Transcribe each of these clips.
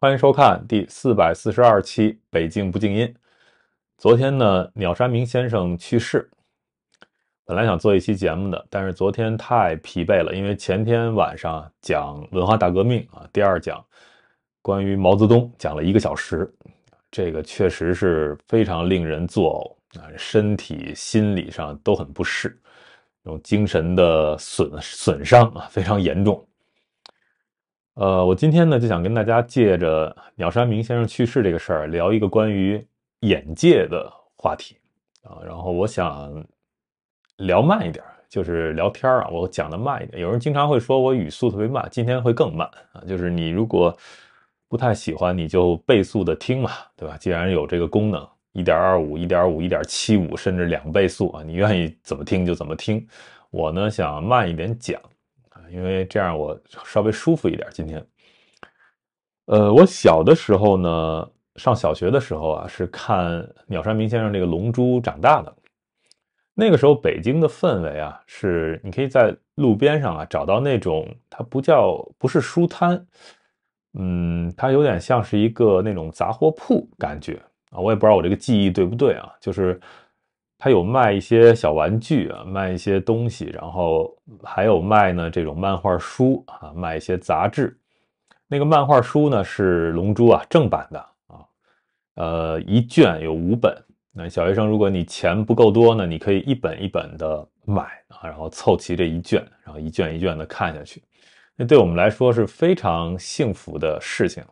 欢迎收看第四百四十二期《北静不静音》。昨天呢，鸟山明先生去世。本来想做一期节目的，但是昨天太疲惫了，因为前天晚上讲文化大革命啊，第二讲关于毛泽东，讲了一个小时，这个确实是非常令人作呕啊，身体、心理上都很不适，这种精神的损损伤啊，非常严重。呃，我今天呢就想跟大家借着鸟山明先生去世这个事儿，聊一个关于眼界的话题啊。然后我想聊慢一点，就是聊天儿啊，我讲的慢一点。有人经常会说我语速特别慢，今天会更慢啊。就是你如果不太喜欢，你就倍速的听嘛，对吧？既然有这个功能，一点二五、一点五、一点七五，甚至两倍速啊，你愿意怎么听就怎么听。我呢想慢一点讲。因为这样我稍微舒服一点。今天，呃，我小的时候呢，上小学的时候啊，是看鸟山明先生这个《龙珠》长大的。那个时候，北京的氛围啊，是你可以在路边上啊找到那种它不叫不是书摊，嗯，它有点像是一个那种杂货铺感觉啊。我也不知道我这个记忆对不对啊，就是。他有卖一些小玩具啊，卖一些东西，然后还有卖呢这种漫画书啊，卖一些杂志。那个漫画书呢是《龙珠》啊，正版的啊，呃，一卷有五本。那小学生如果你钱不够多呢，你可以一本一本的买啊，然后凑齐这一卷，然后一卷一卷的看下去。那对我们来说是非常幸福的事情。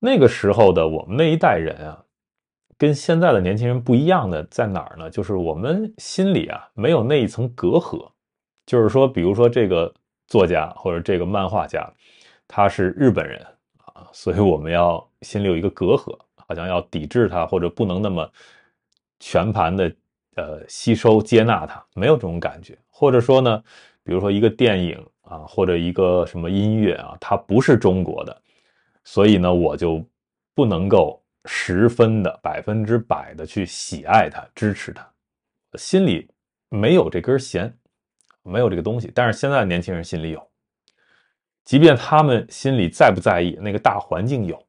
那个时候的我们那一代人啊。跟现在的年轻人不一样的在哪儿呢？就是我们心里啊没有那一层隔阂，就是说，比如说这个作家或者这个漫画家，他是日本人啊，所以我们要心里有一个隔阂，好像要抵制他或者不能那么全盘的呃吸收接纳他，没有这种感觉。或者说呢，比如说一个电影啊或者一个什么音乐啊，它不是中国的，所以呢我就不能够。十分的百分之百的去喜爱他、支持他，心里没有这根弦，没有这个东西。但是现在年轻人心里有，即便他们心里在不在意，那个大环境有。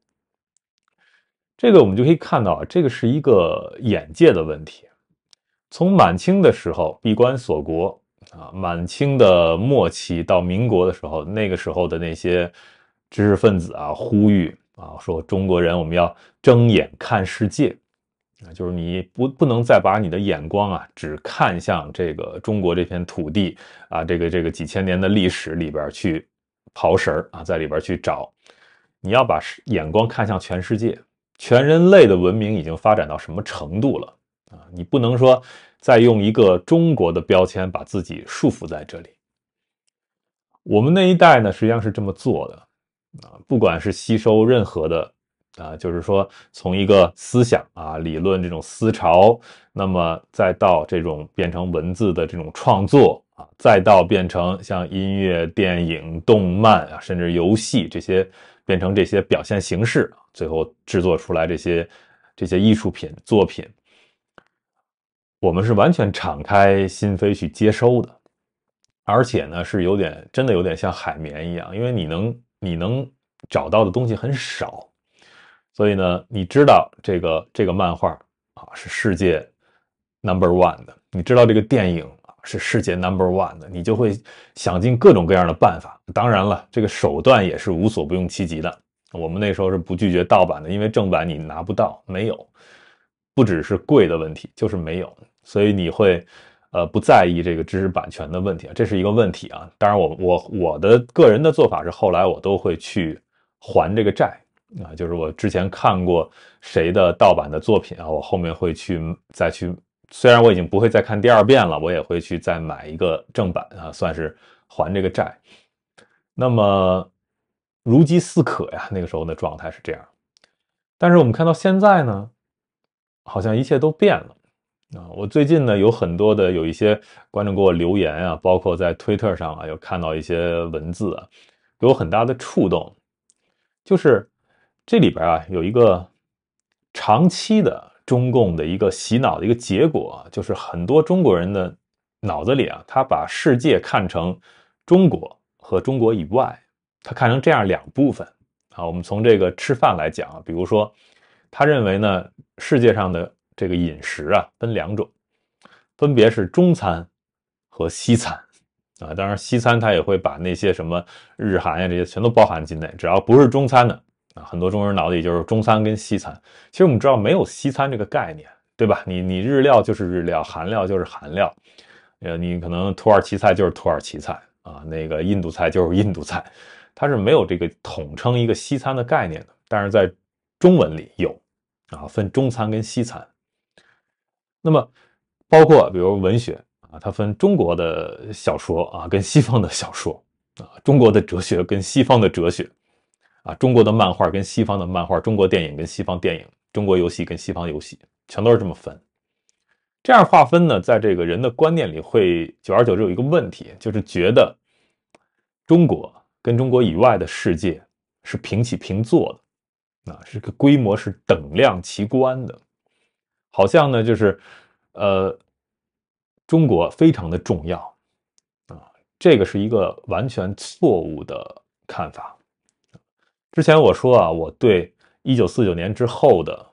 这个我们就可以看到啊，这个是一个眼界的问题。从满清的时候闭关锁国啊，满清的末期到民国的时候，那个时候的那些知识分子啊，呼吁。啊，说中国人，我们要睁眼看世界，啊，就是你不不能再把你的眼光啊，只看向这个中国这片土地啊，这个这个几千年的历史里边去刨食儿啊，在里边去找，你要把眼光看向全世界，全人类的文明已经发展到什么程度了啊？你不能说再用一个中国的标签把自己束缚在这里。我们那一代呢，实际上是这么做的。啊，不管是吸收任何的，啊，就是说从一个思想啊、理论这种思潮，那么再到这种变成文字的这种创作啊，再到变成像音乐、电影、动漫啊，甚至游戏这些变成这些表现形式，最后制作出来这些这些艺术品作品，我们是完全敞开心扉去接收的，而且呢是有点真的有点像海绵一样，因为你能。你能找到的东西很少，所以呢，你知道这个这个漫画啊是世界 number one 的，你知道这个电影啊是世界 number one 的，你就会想尽各种各样的办法。当然了，这个手段也是无所不用其极的。我们那时候是不拒绝盗版的，因为正版你拿不到，没有，不只是贵的问题，就是没有。所以你会。呃，不在意这个知识版权的问题啊，这是一个问题啊。当然，我我我的个人的做法是，后来我都会去还这个债啊。就是我之前看过谁的盗版的作品啊，我后面会去再去，虽然我已经不会再看第二遍了，我也会去再买一个正版啊，算是还这个债。那么如饥似渴呀，那个时候的状态是这样。但是我们看到现在呢，好像一切都变了。啊，我最近呢有很多的有一些观众给我留言啊，包括在推特上啊，有看到一些文字啊，给我很大的触动。就是这里边啊有一个长期的中共的一个洗脑的一个结果，就是很多中国人的脑子里啊，他把世界看成中国和中国以外，他看成这样两部分啊。我们从这个吃饭来讲啊，比如说他认为呢，世界上的。这个饮食啊，分两种，分别是中餐和西餐，啊，当然西餐它也会把那些什么日韩呀这些全都包含在内，只要不是中餐的啊，很多中国人脑子里就是中餐跟西餐。其实我们知道没有西餐这个概念，对吧？你你日料就是日料，韩料就是韩料，呃，你可能土耳其菜就是土耳其菜啊，那个印度菜就是印度菜，它是没有这个统称一个西餐的概念的。但是在中文里有，啊，分中餐跟西餐。那么，包括比如文学啊，它分中国的小说啊，跟西方的小说啊，中国的哲学跟西方的哲学啊，中国的漫画跟西方的漫画，中国电影跟西方电影，中国游戏跟西方游戏，全都是这么分。这样划分呢，在这个人的观念里会久而久之有一个问题，就是觉得中国跟中国以外的世界是平起平坐的，啊，是个规模是等量齐观的。好像呢，就是，呃，中国非常的重要，啊，这个是一个完全错误的看法。之前我说啊，我对一九四九年之后的，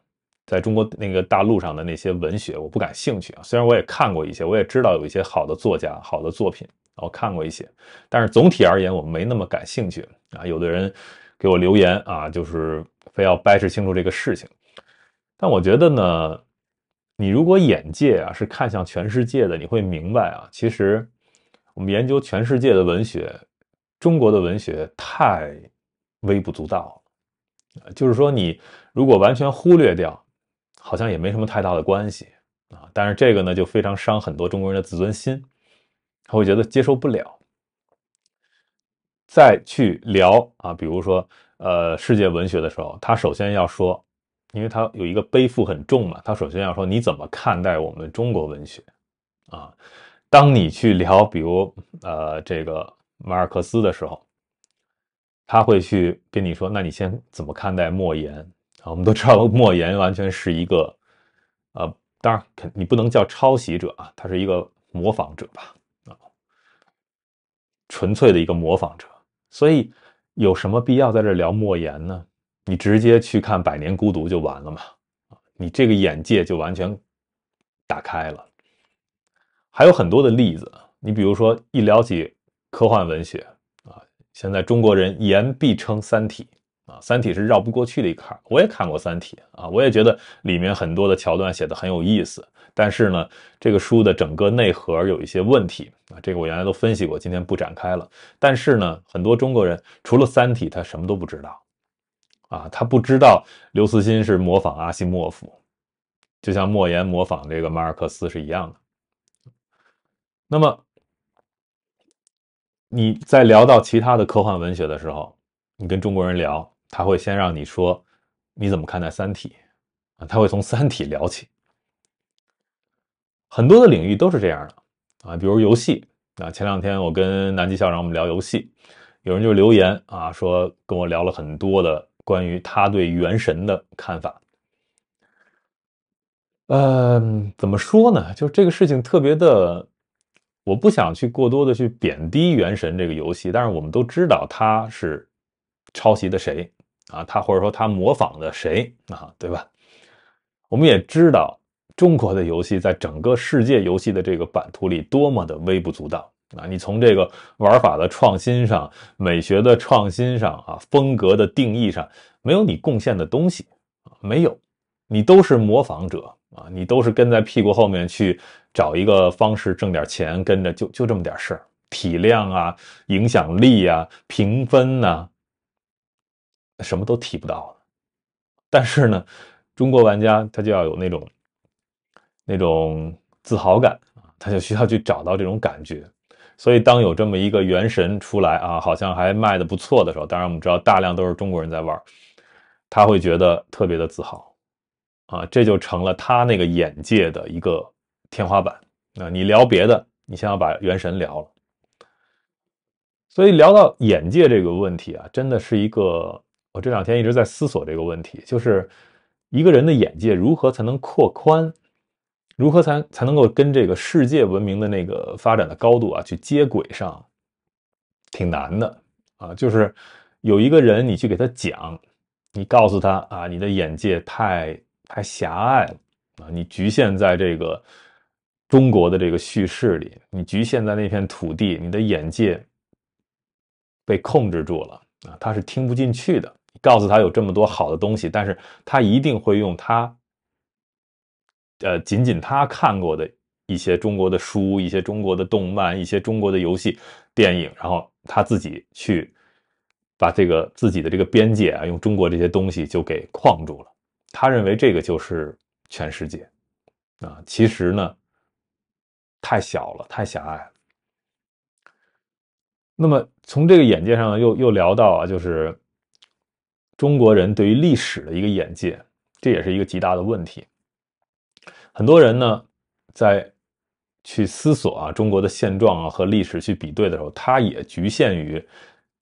在中国那个大陆上的那些文学，我不感兴趣啊。虽然我也看过一些，我也知道有一些好的作家、好的作品，我看过一些，但是总体而言，我没那么感兴趣啊。有的人给我留言啊，就是非要掰扯清楚这个事情，但我觉得呢。你如果眼界啊是看向全世界的，你会明白啊，其实我们研究全世界的文学，中国的文学太微不足道了。就是说，你如果完全忽略掉，好像也没什么太大的关系啊。但是这个呢，就非常伤很多中国人的自尊心，他会觉得接受不了。再去聊啊，比如说呃世界文学的时候，他首先要说。因为他有一个背负很重嘛，他首先要说你怎么看待我们中国文学，啊，当你去聊，比如呃这个马尔克斯的时候，他会去跟你说，那你先怎么看待莫言啊？我们都知道 莫言完全是一个，呃，当然肯你不能叫抄袭者啊，他是一个模仿者吧，啊，纯粹的一个模仿者，所以有什么必要在这聊莫言呢？你直接去看《百年孤独》就完了嘛，你这个眼界就完全打开了。还有很多的例子，你比如说一聊起科幻文学啊，现在中国人言必称《三体》啊，《三体》是绕不过去的一坎。我也看过《三体》啊，我也觉得里面很多的桥段写的很有意思，但是呢，这个书的整个内核有一些问题啊，这个我原来都分析过，今天不展开了。但是呢，很多中国人除了《三体》，他什么都不知道。啊，他不知道刘慈欣是模仿阿西莫夫，就像莫言模仿这个马尔克斯是一样的。那么你在聊到其他的科幻文学的时候，你跟中国人聊，他会先让你说你怎么看待《三体》啊，他会从《三体》聊起。很多的领域都是这样的啊，比如游戏啊，前两天我跟南极校长我们聊游戏，有人就留言啊说跟我聊了很多的。关于他对《元神》的看法，嗯，怎么说呢？就这个事情特别的，我不想去过多的去贬低《原神》这个游戏，但是我们都知道它是抄袭的谁啊？他或者说他模仿的谁啊？对吧？我们也知道中国的游戏在整个世界游戏的这个版图里多么的微不足道。啊，你从这个玩法的创新上、美学的创新上啊、风格的定义上，没有你贡献的东西，没有，你都是模仿者啊，你都是跟在屁股后面去找一个方式挣点钱，跟着就就这么点事儿，体量啊、影响力啊、评分呐，什么都提不到但是呢，中国玩家他就要有那种那种自豪感他就需要去找到这种感觉。所以，当有这么一个元神出来啊，好像还卖的不错的时候，当然我们知道，大量都是中国人在玩，他会觉得特别的自豪，啊，这就成了他那个眼界的一个天花板。那你聊别的，你先要把元神聊了。所以，聊到眼界这个问题啊，真的是一个，我这两天一直在思索这个问题，就是一个人的眼界如何才能扩宽。如何才才能够跟这个世界文明的那个发展的高度啊去接轨上，挺难的啊！就是有一个人，你去给他讲，你告诉他啊，你的眼界太太狭隘了啊，你局限在这个中国的这个叙事里，你局限在那片土地，你的眼界被控制住了啊，他是听不进去的。告诉他有这么多好的东西，但是他一定会用他。呃，仅仅他看过的一些中国的书、一些中国的动漫、一些中国的游戏、电影，然后他自己去把这个自己的这个边界啊，用中国这些东西就给框住了。他认为这个就是全世界啊，其实呢，太小了，太狭隘了。那么从这个眼界上又又聊到啊，就是中国人对于历史的一个眼界，这也是一个极大的问题。很多人呢，在去思索啊中国的现状啊和历史去比对的时候，他也局限于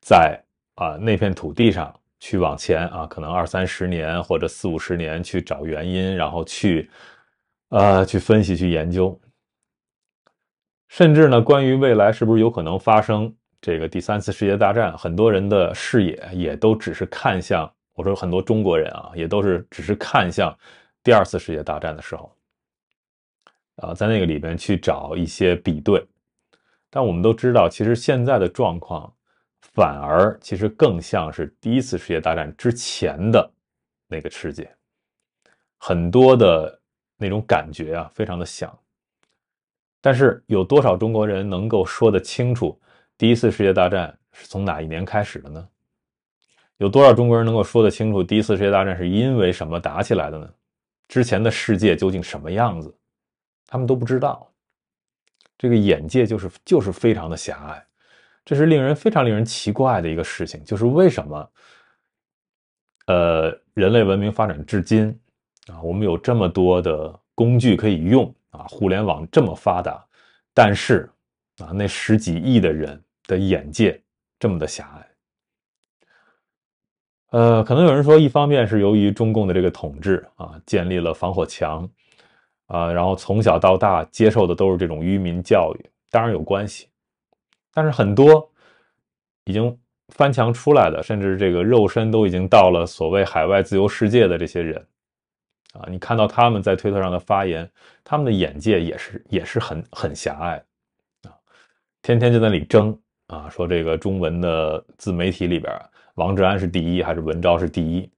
在啊那片土地上去往前啊，可能二三十年或者四五十年去找原因，然后去呃去分析去研究，甚至呢关于未来是不是有可能发生这个第三次世界大战，很多人的视野也都只是看向我说很多中国人啊，也都是只是看向第二次世界大战的时候。啊，在那个里面去找一些比对，但我们都知道，其实现在的状况反而其实更像是第一次世界大战之前的那个世界，很多的那种感觉啊，非常的像。但是有多少中国人能够说得清楚第一次世界大战是从哪一年开始的呢？有多少中国人能够说得清楚第一次世界大战是因为什么打起来的呢？之前的世界究竟什么样子？他们都不知道，这个眼界就是就是非常的狭隘，这是令人非常令人奇怪的一个事情，就是为什么，呃，人类文明发展至今，啊，我们有这么多的工具可以用，啊，互联网这么发达，但是，啊，那十几亿的人的眼界这么的狭隘，呃，可能有人说，一方面是由于中共的这个统治，啊，建立了防火墙。啊，然后从小到大接受的都是这种愚民教育，当然有关系。但是很多已经翻墙出来的，甚至这个肉身都已经到了所谓海外自由世界的这些人，啊，你看到他们在推特上的发言，他们的眼界也是也是很很狭隘，啊，天天就在里争啊，说这个中文的自媒体里边，王志安是第一还是文昭是第一。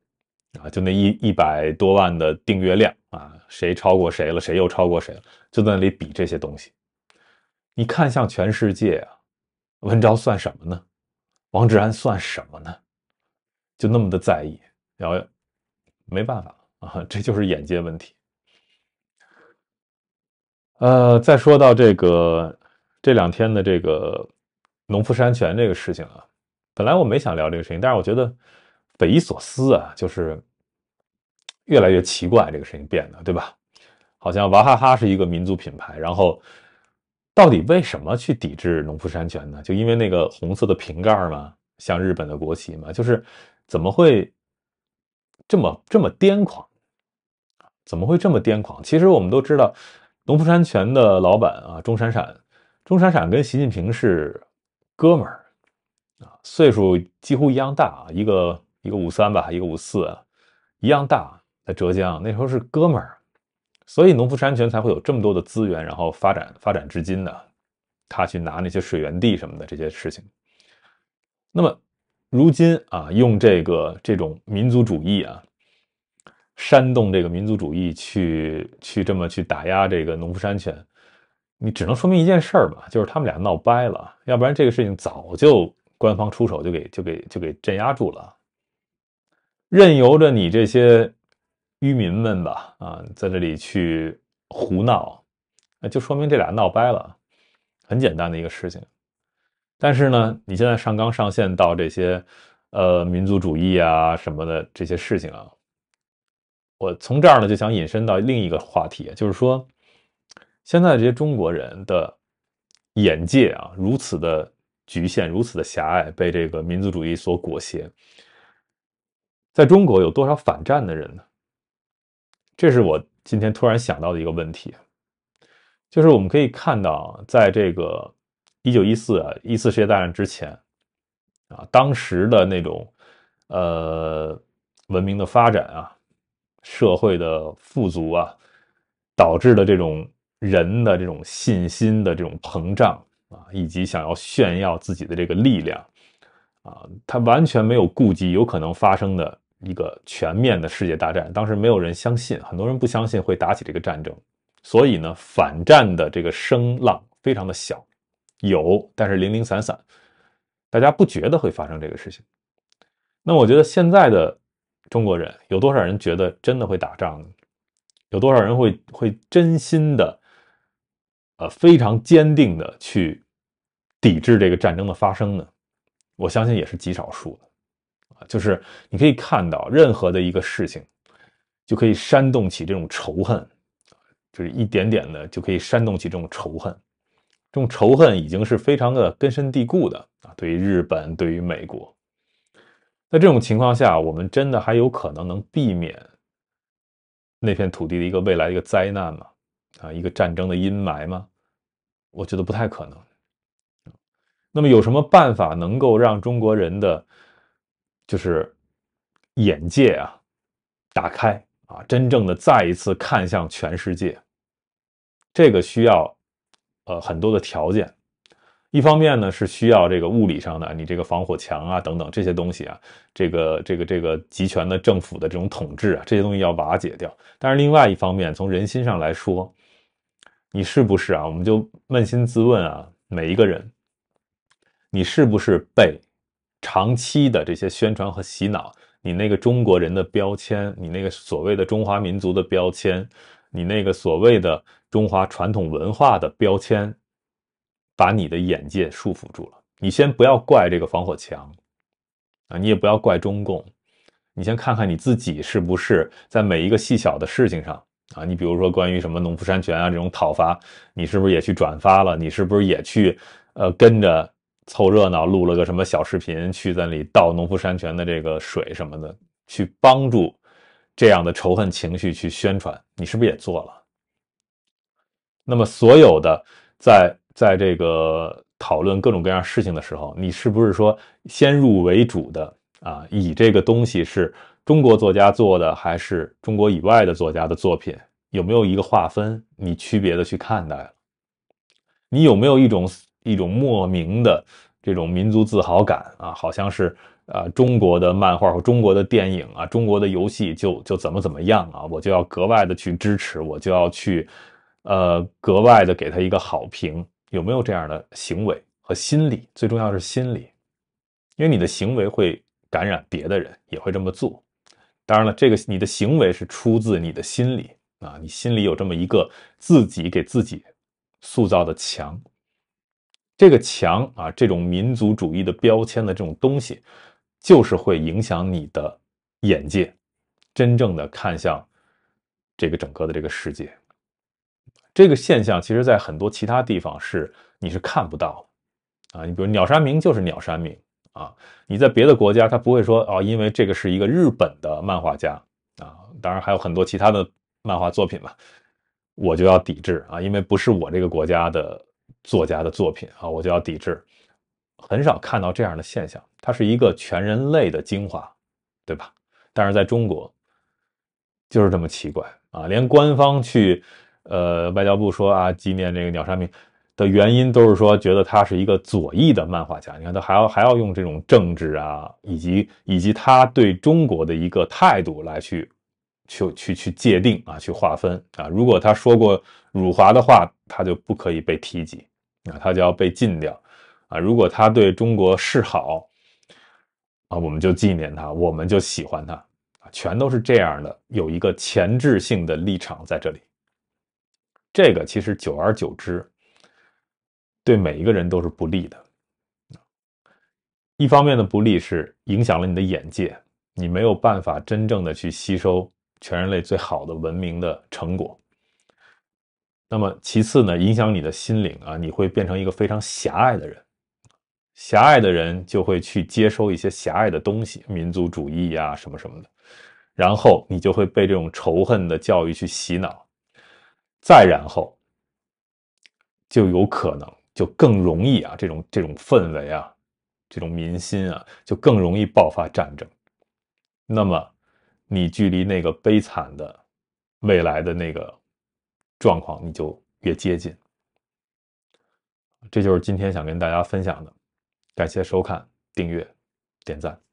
啊，就那一一百多万的订阅量啊，谁超过谁了，谁又超过谁了，就在那里比这些东西。你看，向全世界啊，文昭算什么呢？王志安算什么呢？就那么的在意，然后没办法啊，这就是眼界问题。呃，再说到这个这两天的这个农夫山泉这个事情啊，本来我没想聊这个事情，但是我觉得。匪夷所思啊，就是越来越奇怪，这个事情变得，对吧？好像娃哈哈是一个民族品牌，然后到底为什么去抵制农夫山泉呢？就因为那个红色的瓶盖吗？像日本的国旗吗？就是怎么会这么这么癫狂？怎么会这么癫狂？其实我们都知道，农夫山泉的老板啊，钟闪闪，钟闪闪跟习近平是哥们儿啊，岁数几乎一样大啊，一个。一个五三吧，一个五四，一样大，在浙江那时候是哥们儿，所以农夫山泉才会有这么多的资源，然后发展发展至今的，他去拿那些水源地什么的这些事情。那么如今啊，用这个这种民族主义啊，煽动这个民族主义去去这么去打压这个农夫山泉，你只能说明一件事儿吧，就是他们俩闹掰了，要不然这个事情早就官方出手就给就给就给镇压住了。任由着你这些渔民们吧，啊，在这里去胡闹，那就说明这俩闹掰了，很简单的一个事情。但是呢，你现在上纲上线到这些呃民族主义啊什么的这些事情啊，我从这儿呢就想引申到另一个话题，就是说，现在这些中国人的眼界啊，如此的局限，如此的狭隘，被这个民族主义所裹挟。在中国有多少反战的人呢？这是我今天突然想到的一个问题，就是我们可以看到，在这个一九一四啊，一次世界大战之前啊，当时的那种呃文明的发展啊，社会的富足啊，导致的这种人的这种信心的这种膨胀啊，以及想要炫耀自己的这个力量啊，他完全没有顾及有可能发生的。一个全面的世界大战，当时没有人相信，很多人不相信会打起这个战争，所以呢，反战的这个声浪非常的小，有，但是零零散散，大家不觉得会发生这个事情。那我觉得现在的中国人有多少人觉得真的会打仗？呢？有多少人会会真心的，呃，非常坚定的去抵制这个战争的发生呢？我相信也是极少数的。就是你可以看到，任何的一个事情，就可以煽动起这种仇恨，就是一点点的就可以煽动起这种仇恨，这种仇恨已经是非常的根深蒂固的啊！对于日本，对于美国，在这种情况下，我们真的还有可能能避免那片土地的一个未来一个灾难吗？啊，一个战争的阴霾吗？我觉得不太可能。那么有什么办法能够让中国人的？就是眼界啊，打开啊，真正的再一次看向全世界，这个需要呃很多的条件。一方面呢是需要这个物理上的你这个防火墙啊等等这些东西啊，这个这个这个集权的政府的这种统治啊这些东西要瓦解掉。但是另外一方面，从人心上来说，你是不是啊？我们就扪心自问啊，每一个人，你是不是被？长期的这些宣传和洗脑，你那个中国人的标签，你那个所谓的中华民族的标签，你那个所谓的中华传统文化的标签，把你的眼界束缚住了。你先不要怪这个防火墙啊，你也不要怪中共，你先看看你自己是不是在每一个细小的事情上啊。你比如说关于什么农夫山泉啊这种讨伐，你是不是也去转发了？你是不是也去呃跟着？凑热闹，录了个什么小视频，去那里倒农夫山泉的这个水什么的，去帮助这样的仇恨情绪去宣传，你是不是也做了？那么所有的在在这个讨论各种各样事情的时候，你是不是说先入为主的啊？以这个东西是中国作家做的，还是中国以外的作家的作品，有没有一个划分？你区别的去看待了？你有没有一种？一种莫名的这种民族自豪感啊，好像是啊，中国的漫画和中国的电影啊，中国的游戏就就怎么怎么样啊，我就要格外的去支持，我就要去呃格外的给他一个好评，有没有这样的行为和心理？最重要是心理，因为你的行为会感染别的人也会这么做。当然了，这个你的行为是出自你的心理啊，你心里有这么一个自己给自己塑造的墙。这个墙啊，这种民族主义的标签的这种东西，就是会影响你的眼界，真正的看向这个整个的这个世界。这个现象其实，在很多其他地方是你是看不到的啊。你比如鸟山明就是鸟山明啊，你在别的国家他不会说啊，因为这个是一个日本的漫画家啊，当然还有很多其他的漫画作品嘛，我就要抵制啊，因为不是我这个国家的。作家的作品啊，我就要抵制。很少看到这样的现象，它是一个全人类的精华，对吧？但是在中国，就是这么奇怪啊！连官方去，呃，外交部说啊，纪念这个鸟山明的原因，都是说觉得他是一个左翼的漫画家。你看，他还要还要用这种政治啊，以及以及他对中国的一个态度来去去去去界定啊，去划分啊。如果他说过辱华的话，他就不可以被提及。啊，他就要被禁掉，啊！如果他对中国示好，啊，我们就纪念他，我们就喜欢他，啊，全都是这样的，有一个前置性的立场在这里。这个其实久而久之，对每一个人都是不利的。一方面的不利是影响了你的眼界，你没有办法真正的去吸收全人类最好的文明的成果。那么其次呢，影响你的心灵啊，你会变成一个非常狭隘的人。狭隘的人就会去接收一些狭隘的东西，民族主义呀什么什么的。然后你就会被这种仇恨的教育去洗脑，再然后就有可能就更容易啊，这种这种氛围啊，这种民心啊，就更容易爆发战争。那么你距离那个悲惨的未来的那个。状况你就越接近，这就是今天想跟大家分享的。感谢收看、订阅、点赞。